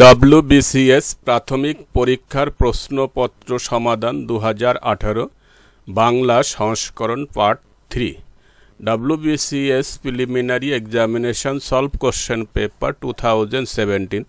WBCS প্রাথমিক পরীক্ষার প্রশ্নপত্র সমাধান দু বাংলা সংস্করণ part three WBCS preliminary examination solve question paper two thousand seventeen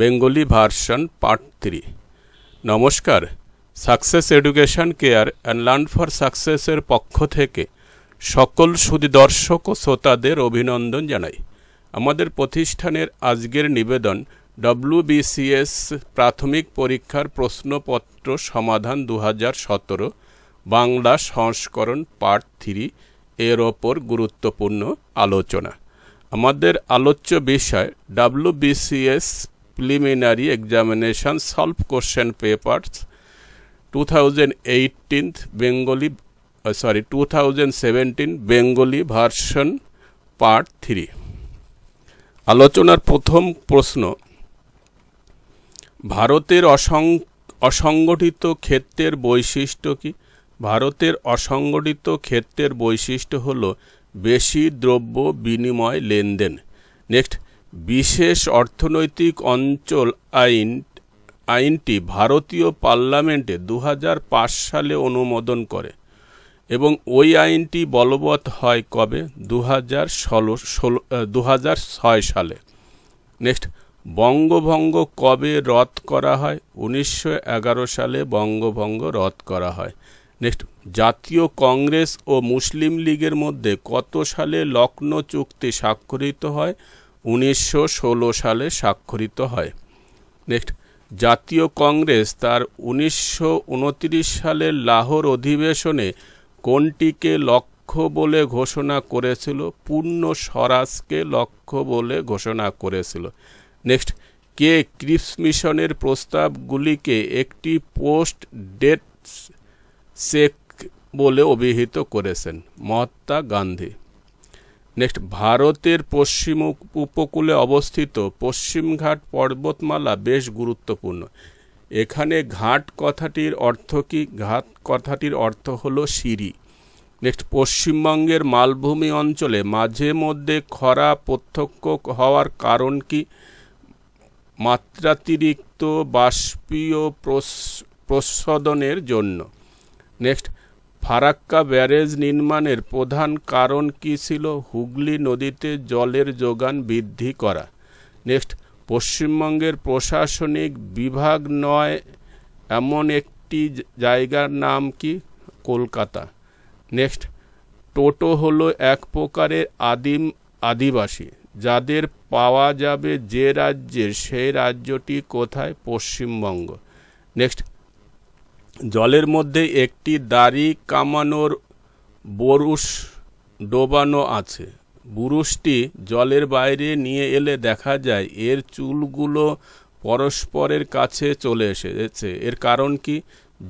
Bengali version part three নমস্কার success education care and learn for সাকসেসের পক্ষ থেকে সকল সুদী ও শ্রোতাদের অভিনন্দন জানাই আমাদের প্রতিষ্ঠানের আজকের নিবেদন ডব্লিউবিসিএস প্রাথমিক পরীক্ষার প্রশ্নপত্র সমাধান দু বাংলা সংস্করণ পার্ট থ্রি এর ওপর গুরুত্বপূর্ণ আলোচনা আমাদের আলোচ্য বিষয় WBCS preliminary examination solve question papers two thousand Bengali sorry two thousand Bengali version part three আলোচনার প্রথম প্রশ্ন ভারতের অসং অসংগঠিত ক্ষেত্রের বৈশিষ্ট্য কি ভারতের অসংগঠিত ক্ষেত্রের বৈশিষ্ট্য হল বেশি দ্রব্য বিনিময় লেনদেন নেক্সট বিশেষ অর্থনৈতিক অঞ্চল আইন আইনটি ভারতীয় পার্লামেন্টে দু সালে অনুমোদন করে এবং ওই আইনটি বলবৎ হয় কবে দু হাজার সালে নেক্সট বঙ্গভঙ্গ কবে রদ করা হয় উনিশশো সালে বঙ্গভঙ্গ রদ করা হয় নেক্সট জাতীয় কংগ্রেস ও মুসলিম লীগের মধ্যে কত সালে লক্ষ্ণৌ চুক্তি স্বাক্ষরিত হয় উনিশশো সালে স্বাক্ষরিত হয় নেক্সট জাতীয় কংগ্রেস তার উনিশশো সালের লাহোর অধিবেশনে কোনটিকে লক্ষ্য বলে ঘোষণা করেছিল পূর্ণ স্বরাজকে লক্ষ্য বলে ঘোষণা করেছিল নেক্সট কে ক্রিপস মিশনের প্রস্তাবগুলিকে একটি পোস্ট ডেট সেক বলে অভিহিত করেছেন মহাত্মা গান্ধী নেক্সট ভারতের পশ্চিম উপকূলে অবস্থিত পশ্চিমঘাট পর্বতমালা বেশ গুরুত্বপূর্ণ এখানে ঘাট কথাটির অর্থ কি ঘাট কথাটির অর্থ হলো সিঁড়ি নেক্সট পশ্চিমবঙ্গের মালভূমি অঞ্চলে মাঝে মধ্যে খরা প্রত্যক্ষ হওয়ার কারণ কি মাত্রাতিরিক্ত বাষ্পীয় প্রসদনের জন্য নেক্সট ফারাক্কা ব্যারেজ নির্মাণের প্রধান কারণ কি ছিল হুগলি নদীতে জলের যোগান বৃদ্ধি করা নেক্সট পশ্চিমবঙ্গের প্রশাসনিক বিভাগ নয় এমন একটি জায়গার নাম কি কলকাতা নেক্সট টোটো হলো এক প্রকারের আদিম আদিবাসী যাদের পাওয়া যাবে যে রাজ্যের সেই রাজ্যটি কোথায় পশ্চিমবঙ্গ নেক্সট জলের মধ্যে একটি দাড়ি কামানোর বরুষ ডোবানো আছে বুরুষটি জলের বাইরে নিয়ে এলে দেখা যায় এর চুলগুলো পরস্পরের কাছে চলে এসেছে এর কারণ কি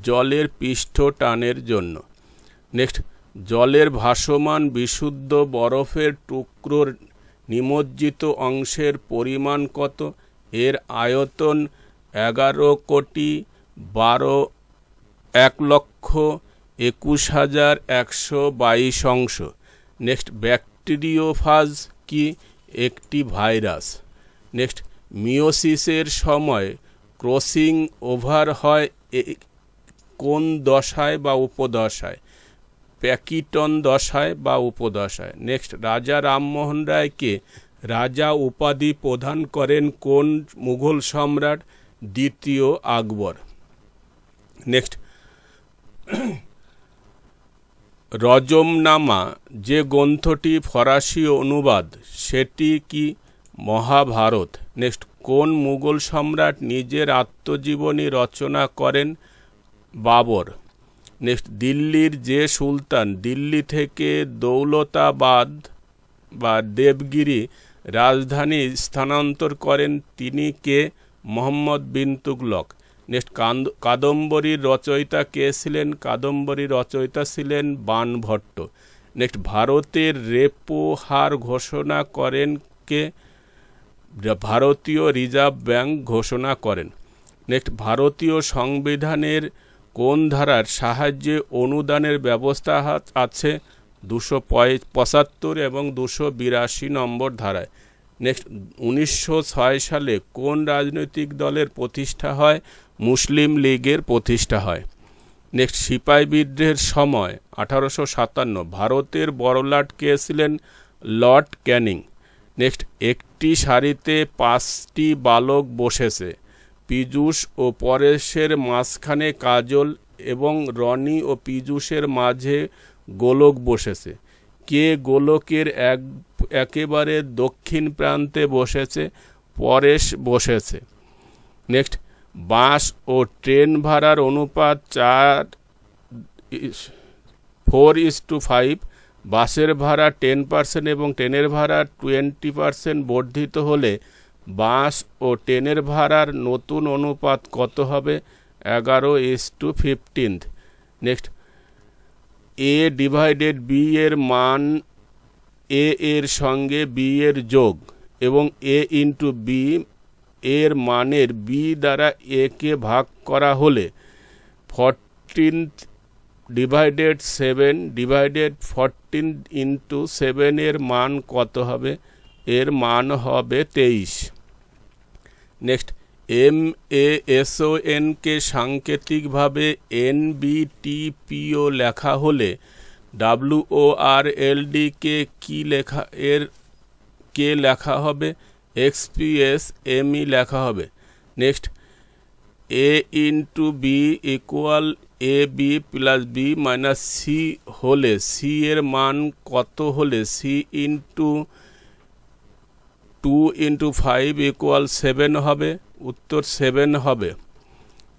জলের পৃষ্ঠ টানের জন্য নেক্সট জলের ভাসমান বিশুদ্ধ বরফের টুকরোর নিমজ্জিত অংশের পরিমাণ কত এর আয়তন এগারো কোটি বারো এক লক্ষ একুশ হাজার একশো বাইশ অংশ নেক্সট ব্যাকটেরিওফাজ কি একটি ভাইরাস নেক্সট মিওসিসের সময় ক্রসিং ওভার হয় কোন দশায় বা উপদশায় প্যাকিটন দশায় বা উপদশায় নেক্সট রাজা রামমোহন রায়কে রাজা উপাধি প্রদান করেন কোন মুঘল সম্রাট দ্বিতীয় আকবর নেক্সট রজমনামা যে গ্রন্থটি ফরাসি অনুবাদ সেটি কি মহাভারত নেক্সট কোন মুঘল সম্রাট নিজের আত্মজীবনী রচনা করেন বাবর নেক্সট দিল্লির যে সুলতান দিল্লি থেকে দৌলতাবাদ বা দেবগিরি রাজধানী স্থানান্তর করেন তিনি কে মোহাম্মদ বিন তুগলক নেক্সট কাদম্বরীর রচয়িতা কে ছিলেন কাদম্বরীর রচয়িতা ছিলেন বানভট্ট নেক্সট ভারতের রেপো হার ঘোষণা করেন কে ভারতীয় রিজার্ভ ব্যাংক ঘোষণা করেন নেক্সট ভারতীয় সংবিধানের কোন ধারার সাহায্যে অনুদানের ব্যবস্থা আছে দুশো পঁচাত্তর এবং দুশো বিরাশি নম্বর ধারায় নেক্সট উনিশশো সালে কোন রাজনৈতিক দলের প্রতিষ্ঠা হয় মুসলিম লীগের প্রতিষ্ঠা হয় নেক্সট সিপাই বিদ্রোহের সময় আঠারোশো সাতান্ন ভারতের বড়লাট কে ছিলেন লর্ড ক্যানিং নেক্সট একটি সারিতে পাঁচটি বালক বসেছে পীযূষ ও পরেশের মাঝখানে কাজল এবং রনি ও পীযূষের মাঝে গোলক বসেছে কে গোলকের এক একেবারে দক্ষিণ প্রান্তে বসেছে পরেশ বসেছে নেক্সট বাস ও ট্রেন ভাড়ার অনুপাত চার ফোর ইস টু ফাইভ বাসের ভাড়া টেন পার্সেন্ট এবং ট্রেনের ভাড়া টোয়েন্টি পার্সেন্ট বর্ধিত হলে বাস ও ট্রেনের ভাড়ার নতুন অনুপাত কত হবে এগারো is two fifteenth next A divided B এর মান এ এর সঙ্গে বি এর যোগ এবং এ ইন্টু বি এর মানের বি দ্বারা এ কে ভাগ করা হলে fourteenth divided seven divided fourteen into সেভেনের মান কত হবে এর মান হবে তেইশ next M A S O N K সাংকেতিকভাবে এন বি টি পিও লেখা হলে ডাব্লু ও আর এল ডিকে কী লেখা এর কে লেখা হবে এক্সপিএস এমই e লেখা হবে next A into B equal A B plus B minus C হলে সি এর মান কত হলে C into two into five equal seven হবে উত্তর সেভেন হবে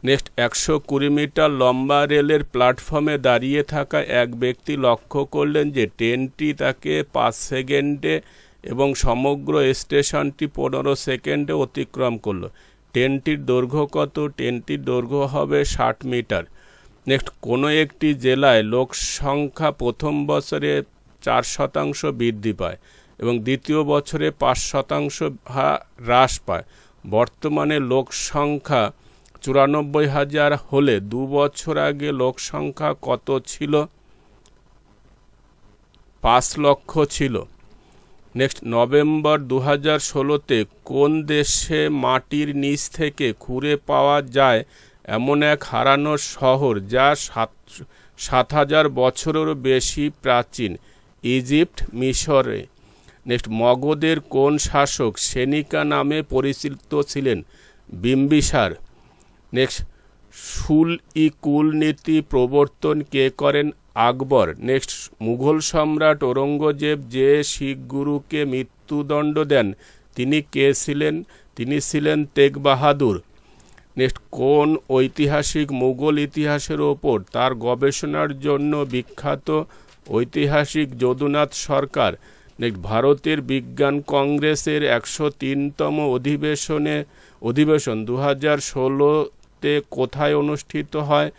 নেক্সট একশো কুড়ি মিটার লম্বা রেলের প্ল্যাটফর্মে দাঁড়িয়ে থাকা এক ব্যক্তি লক্ষ্য করলেন যে ট্রেনটি তাকে পাঁচ সেকেন্ডে এবং সমগ্র স্টেশনটি পনেরো সেকেন্ডে অতিক্রম করলো ট্রেনটির দৈর্ঘ্য কত ট্রেনটির দৈর্ঘ্য হবে ষাট মিটার নেক্সট কোনো একটি জেলায় লোকসংখ্যা প্রথম বছরে চার শতাংশ বৃদ্ধি পায় এবং দ্বিতীয় বছরে পাঁচ শতাংশ হ্রাস পায় বর্তমানে লোক সংখ্যা চুরানব্বই হাজার হলে দু বছর আগে লোক সংখ্যা কত ছিল পাঁচ লক্ষ ছিল নেক্সট নভেম্বর দু হাজার ষোলোতে কোন দেশে মাটির নিচ থেকে খুঁড়ে পাওয়া যায় এমন এক হারানো শহর যা সাত সাত হাজার বছরেরও বেশি প্রাচীন ইজিপ্ট মিশরে নেক্সট মগধের কোন শাসক সেনিকা নামে পরিচিত ছিলেন বিম্বিসার নেক্সট সুল ই কুল নীতি প্রবর্তন কে করেন আকবর নেক্সট মুঘল সম্রাট ঔরঙ্গজেব যে শিখ গুরুকে মৃত্যুদণ্ড দেন তিনি কে ছিলেন তিনি ছিলেন তেগ বাহাদুর নেক্সট কোন ঐতিহাসিক মুঘল ইতিহাসের ওপর তার গবেষণার জন্য বিখ্যাত ঐতিহাসিক যদুনাথ সরকার ভারতের বিজ্ঞান কংগ্রেসের একশো তিনতম অধিবেশনে অধিবেশন দু হাজার ষোলোতে কোথায় অনুষ্ঠিত হয়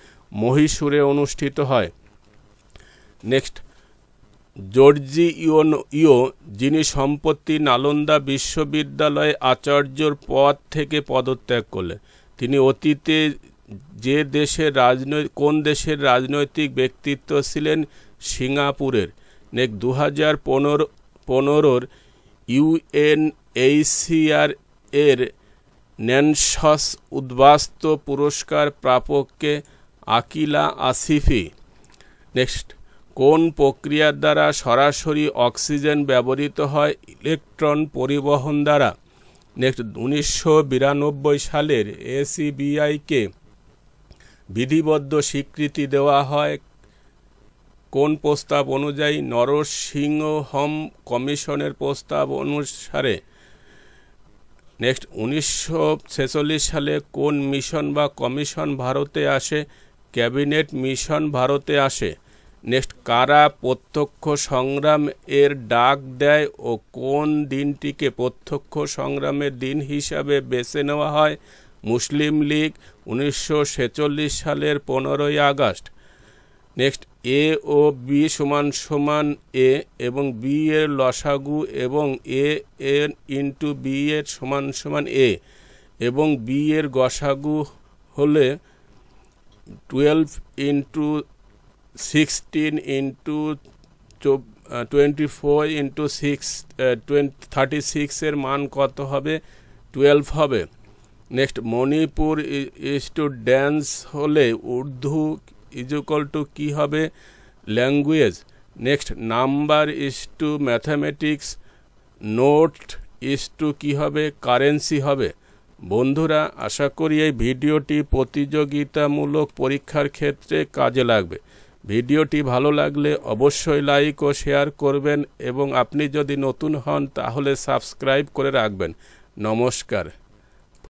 মহীশূরে অনুষ্ঠিত হয় নেক্সট জর্জি ইয়ন ইয়ো যিনি সম্পত্তি নালন্দা বিশ্ববিদ্যালয়ে আচার্যর পদ থেকে পদত্যাগ করলেন তিনি অতীতে যে দেশের রাজনৈ কোন দেশের রাজনৈতিক ব্যক্তিত্ব ছিলেন সিঙ্গাপুরের নেক দু হাজার পনেরোর ইউএনএইচসিআর এর ন্যানসস উদ্বাস্ত পুরস্কার প্রাপককে আকিলা আসিফি নেক্সট কোন প্রক্রিয়ার দ্বারা সরাসরি অক্সিজেন ব্যবহৃত হয় ইলেকট্রন পরিবহন দ্বারা নেক্সট উনিশশো বিরানব্বই সালের এসিবিআইকে বিধিবদ্ধ স্বীকৃতি দেওয়া হয় কোন প্রস্তাব অনুযায়ী নরসিংহম কমিশনের প্রস্তাব অনুসারে নেক্সট উনিশশো সালে কোন মিশন বা কমিশন ভারতে আসে ক্যাবিনেট মিশন ভারতে আসে নেক্সট কারা প্রত্যক্ষ সংগ্রাম এর ডাক দেয় ও কোন দিনটিকে প্রত্যক্ষ সংগ্রামের দিন হিসাবে বেছে নেওয়া হয় মুসলিম লীগ উনিশশো সালের পনেরোই আগস্ট নেক্সট এ ও বি সমান সমান এ এবং বি এর লসাগু এবং এ এর ইন্টু বি এর সমান সমান এ এবং বি এর গসাগু হলে twelve into sixteen into twenty four into six thirty সিক্সের মান কত হবে টুয়েলভ হবে next Manipur is to dance হলে উর্দু ইজুকল টু কী হবে language next number is to mathematics note is to কী হবে কারেন্সি হবে বন্ধুরা আশা করি এই ভিডিওটি প্রতিযোগিতামূলক পরীক্ষার ক্ষেত্রে কাজে লাগবে ভিডিওটি ভালো লাগলে অবশ্যই লাইক ও শেয়ার করবেন এবং আপনি যদি নতুন হন তাহলে সাবস্ক্রাইব করে রাখবেন নমস্কার